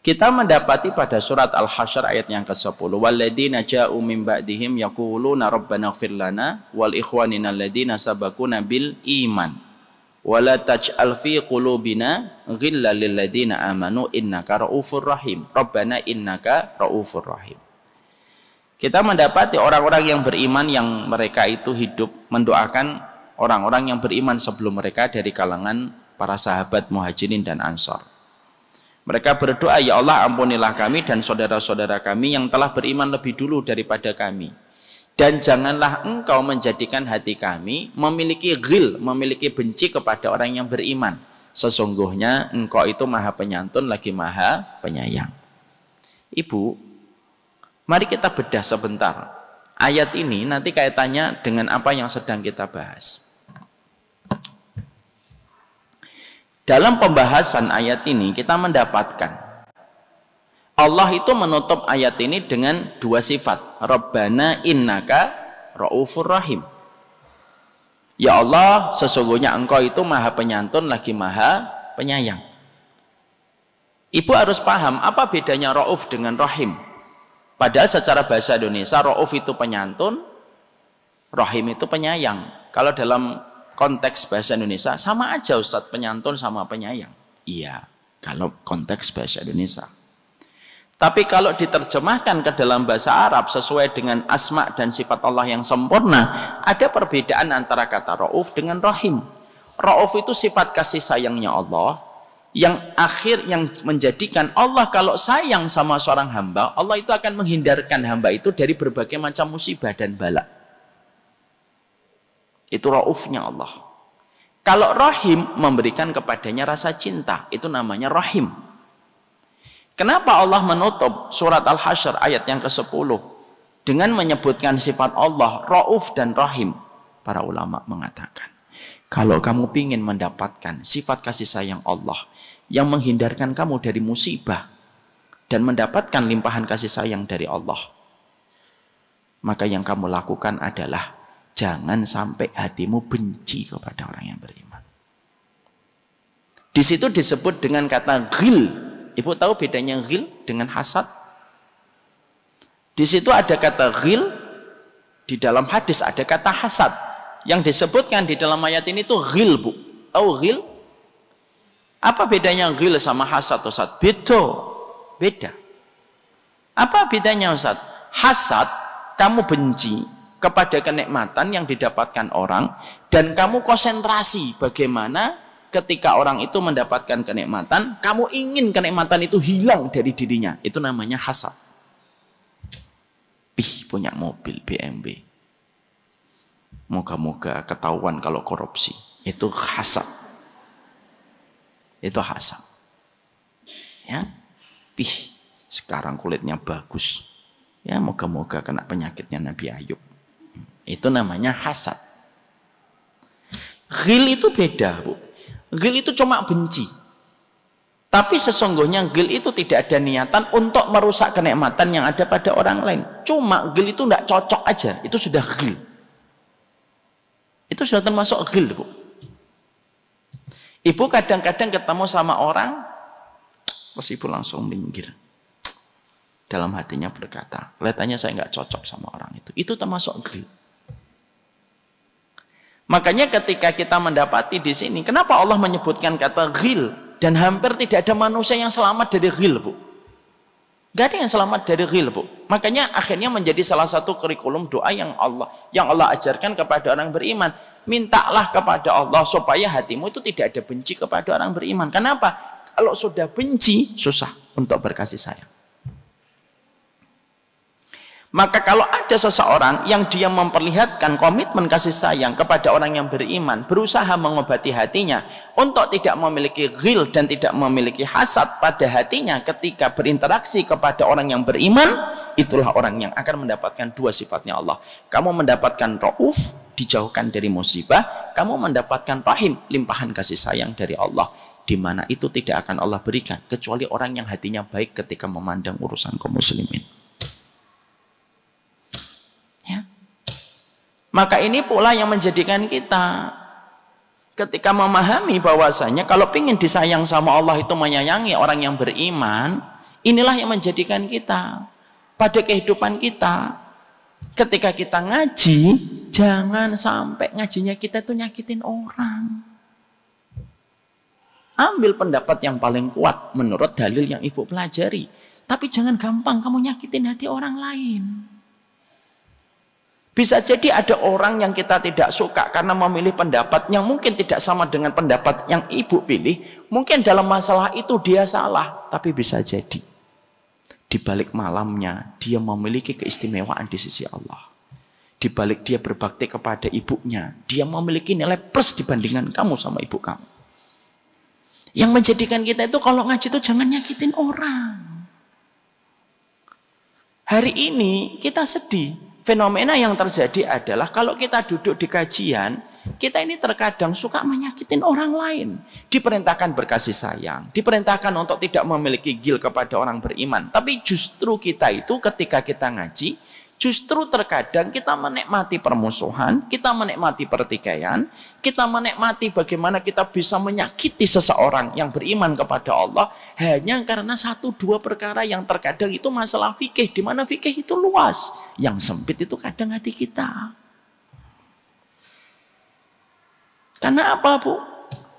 Kita mendapati pada surat Al-Hasyr ayat yang ke-10, "Walladzina ja'u min ba'dihim yaquluna rabbana ighfir lana wal ikhwanina alladzina sabaquna bil iman wa taj'al fi qulubina ghillan lil ladzina amanu innaka raufur rahim. Rabbana innaka raufur rahim." Kita mendapati orang-orang yang beriman yang mereka itu hidup mendoakan orang-orang yang beriman sebelum mereka dari kalangan para sahabat muhajirin dan ansor. Mereka berdoa, Ya Allah ampunilah kami dan saudara-saudara kami yang telah beriman lebih dulu daripada kami. Dan janganlah engkau menjadikan hati kami memiliki gil, memiliki benci kepada orang yang beriman. Sesungguhnya engkau itu maha penyantun lagi maha penyayang. Ibu, mari kita bedah sebentar. Ayat ini nanti kaitannya dengan apa yang sedang kita bahas. Dalam pembahasan ayat ini kita mendapatkan Allah itu menutup ayat ini dengan dua sifat. Rabbana innaka raufur rahim. Ya Allah, sesungguhnya engkau itu maha penyantun lagi maha penyayang. Ibu harus paham apa bedanya rauf dengan rahim. Padahal secara bahasa Indonesia rauf itu penyantun, rahim itu penyayang. Kalau dalam konteks bahasa Indonesia sama aja Ustadz penyantun sama penyayang. Iya, kalau konteks bahasa Indonesia. Tapi kalau diterjemahkan ke dalam bahasa Arab sesuai dengan asma dan sifat Allah yang sempurna, ada perbedaan antara kata rauf dengan rahim. Rauf itu sifat kasih sayangnya Allah, yang akhir yang menjadikan Allah kalau sayang sama seorang hamba, Allah itu akan menghindarkan hamba itu dari berbagai macam musibah dan balak. Itu raufnya Allah. Kalau rahim memberikan kepadanya rasa cinta, itu namanya rahim. Kenapa Allah menutup surat Al-Hasyr ayat yang ke-10 dengan menyebutkan sifat Allah rauf dan rahim? Para ulama mengatakan, kalau kamu ingin mendapatkan sifat kasih sayang Allah yang menghindarkan kamu dari musibah dan mendapatkan limpahan kasih sayang dari Allah, maka yang kamu lakukan adalah Jangan sampai hatimu benci kepada orang yang beriman. Di situ disebut dengan kata gil. Ibu tahu bedanya gil dengan hasad? Di situ ada kata gil, di dalam hadis ada kata hasad. Yang disebutkan di dalam ayat ini itu gil, Bu. Tahu gil? Apa bedanya gil sama hasad Ustaz? Beda. Beda. Apa bedanya Ustaz? Hasad kamu benci, kepada kenikmatan yang didapatkan orang dan kamu konsentrasi bagaimana ketika orang itu mendapatkan kenikmatan, kamu ingin kenikmatan itu hilang dari dirinya. Itu namanya hasad. Pih punya mobil BMW. Moga-moga ketahuan kalau korupsi. Itu hasad. Itu hasad. Ya. Pih sekarang kulitnya bagus. Ya, moga-moga kena penyakitnya Nabi Ayub. Itu namanya hasad. Gil itu beda, Bu. Gil itu cuma benci. Tapi sesungguhnya gil itu tidak ada niatan untuk merusak kenikmatan yang ada pada orang lain. Cuma gil itu tidak cocok aja. Itu sudah gil. Itu sudah termasuk gil, Bu. Ibu kadang-kadang ketemu sama orang, terus ibu langsung minggir dalam hatinya berkata, letaknya saya nggak cocok sama orang itu. Itu termasuk geli. Makanya ketika kita mendapati di sini, kenapa Allah menyebutkan kata ghil dan hampir tidak ada manusia yang selamat dari ghil, Bu. Gak ada yang selamat dari ghil, Bu. Makanya akhirnya menjadi salah satu kurikulum doa yang Allah yang Allah ajarkan kepada orang beriman. Mintalah kepada Allah supaya hatimu itu tidak ada benci kepada orang beriman. Kenapa? Kalau sudah benci, susah untuk berkasih sayang. Maka kalau ada seseorang yang dia memperlihatkan komitmen kasih sayang kepada orang yang beriman, berusaha mengobati hatinya untuk tidak memiliki ghil dan tidak memiliki hasad pada hatinya ketika berinteraksi kepada orang yang beriman, itulah orang yang akan mendapatkan dua sifatnya Allah. Kamu mendapatkan rauf, dijauhkan dari musibah, kamu mendapatkan rahim, limpahan kasih sayang dari Allah di mana itu tidak akan Allah berikan kecuali orang yang hatinya baik ketika memandang urusan kaum muslimin. Maka ini pula yang menjadikan kita ketika memahami bahwasanya kalau ingin disayang sama Allah itu menyayangi orang yang beriman, inilah yang menjadikan kita pada kehidupan kita. Ketika kita ngaji, jangan sampai ngajinya kita itu nyakitin orang. Ambil pendapat yang paling kuat menurut dalil yang ibu pelajari. Tapi jangan gampang kamu nyakitin hati orang lain. Bisa jadi ada orang yang kita tidak suka karena memilih pendapat yang mungkin tidak sama dengan pendapat yang ibu pilih. Mungkin dalam masalah itu dia salah, tapi bisa jadi di balik malamnya dia memiliki keistimewaan di sisi Allah. Di balik dia berbakti kepada ibunya, dia memiliki nilai plus dibandingkan kamu sama ibu kamu. Yang menjadikan kita itu kalau ngaji itu jangan nyakitin orang. Hari ini kita sedih, fenomena yang terjadi adalah kalau kita duduk di kajian, kita ini terkadang suka menyakitin orang lain. Diperintahkan berkasih sayang, diperintahkan untuk tidak memiliki gil kepada orang beriman. Tapi justru kita itu ketika kita ngaji, Justru terkadang kita menikmati permusuhan, kita menikmati pertikaian, kita menikmati bagaimana kita bisa menyakiti seseorang yang beriman kepada Allah hanya karena satu dua perkara yang terkadang itu masalah fikih, di mana fikih itu luas, yang sempit itu kadang hati kita. Karena apa, Bu?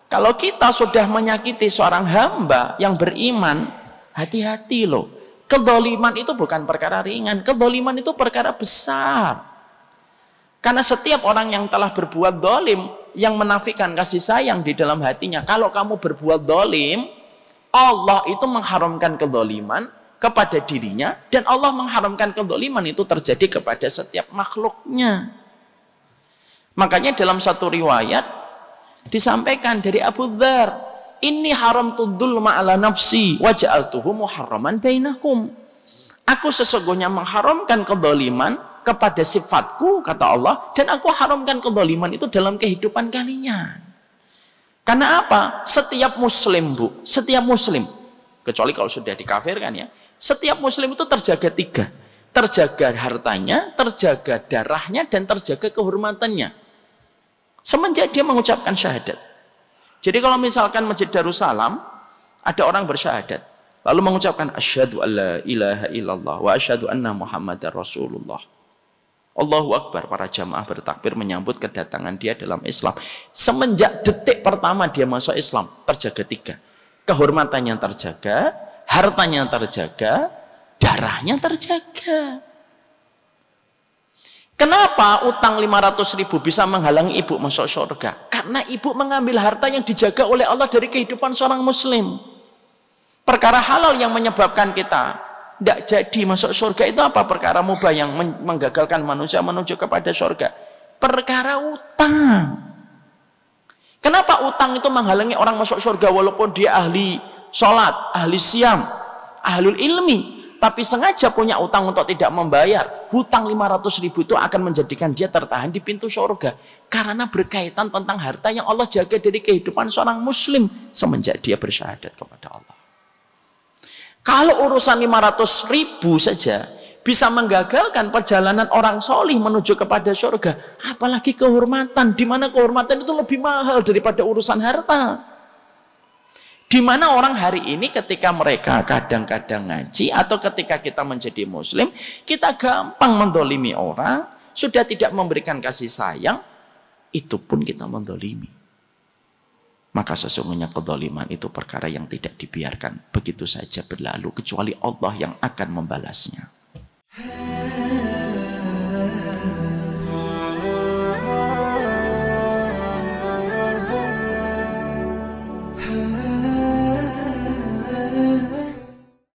Kalau kita sudah menyakiti seorang hamba yang beriman, hati-hati loh Kedoliman itu bukan perkara ringan, kedoliman itu perkara besar. Karena setiap orang yang telah berbuat dolim, yang menafikan kasih sayang di dalam hatinya, kalau kamu berbuat dolim, Allah itu mengharamkan kedoliman kepada dirinya, dan Allah mengharamkan kedoliman itu terjadi kepada setiap makhluknya. Makanya dalam satu riwayat disampaikan dari Abu Dhar, ini haram tudul ma'ala nafsi tuhu muharraman bainakum. Aku sesungguhnya mengharamkan kedoliman kepada sifatku, kata Allah. Dan aku haramkan kedoliman itu dalam kehidupan kalian. Karena apa? Setiap muslim, Bu. Setiap muslim. Kecuali kalau sudah dikafirkan ya. Setiap muslim itu terjaga tiga. Terjaga hartanya, terjaga darahnya, dan terjaga kehormatannya. Semenjak dia mengucapkan syahadat. Jadi kalau misalkan Masjid Darussalam ada orang bersyahadat lalu mengucapkan asyhadu alla ilaha illallah wa asyhadu anna muhammadar rasulullah. Allahu Akbar para jamaah bertakbir menyambut kedatangan dia dalam Islam. Semenjak detik pertama dia masuk Islam terjaga tiga. Kehormatannya terjaga, hartanya terjaga, darahnya terjaga. Kenapa utang 500 ribu bisa menghalangi ibu masuk surga? Karena ibu mengambil harta yang dijaga oleh Allah dari kehidupan seorang muslim. Perkara halal yang menyebabkan kita tidak jadi masuk surga itu apa perkara mubah yang menggagalkan manusia menuju kepada surga? Perkara utang. Kenapa utang itu menghalangi orang masuk surga walaupun dia ahli sholat, ahli siam, ahlul ilmi, tapi sengaja punya utang untuk tidak membayar, hutang 500 ribu itu akan menjadikan dia tertahan di pintu surga. Karena berkaitan tentang harta yang Allah jaga dari kehidupan seorang muslim semenjak dia bersyahadat kepada Allah. Kalau urusan 500 ribu saja bisa menggagalkan perjalanan orang solih menuju kepada surga. Apalagi kehormatan, di mana kehormatan itu lebih mahal daripada urusan harta. Di mana orang hari ini ketika mereka kadang-kadang ngaji atau ketika kita menjadi muslim, kita gampang mendolimi orang, sudah tidak memberikan kasih sayang, itu pun kita mendolimi. Maka sesungguhnya kedoliman itu perkara yang tidak dibiarkan. Begitu saja berlalu, kecuali Allah yang akan membalasnya.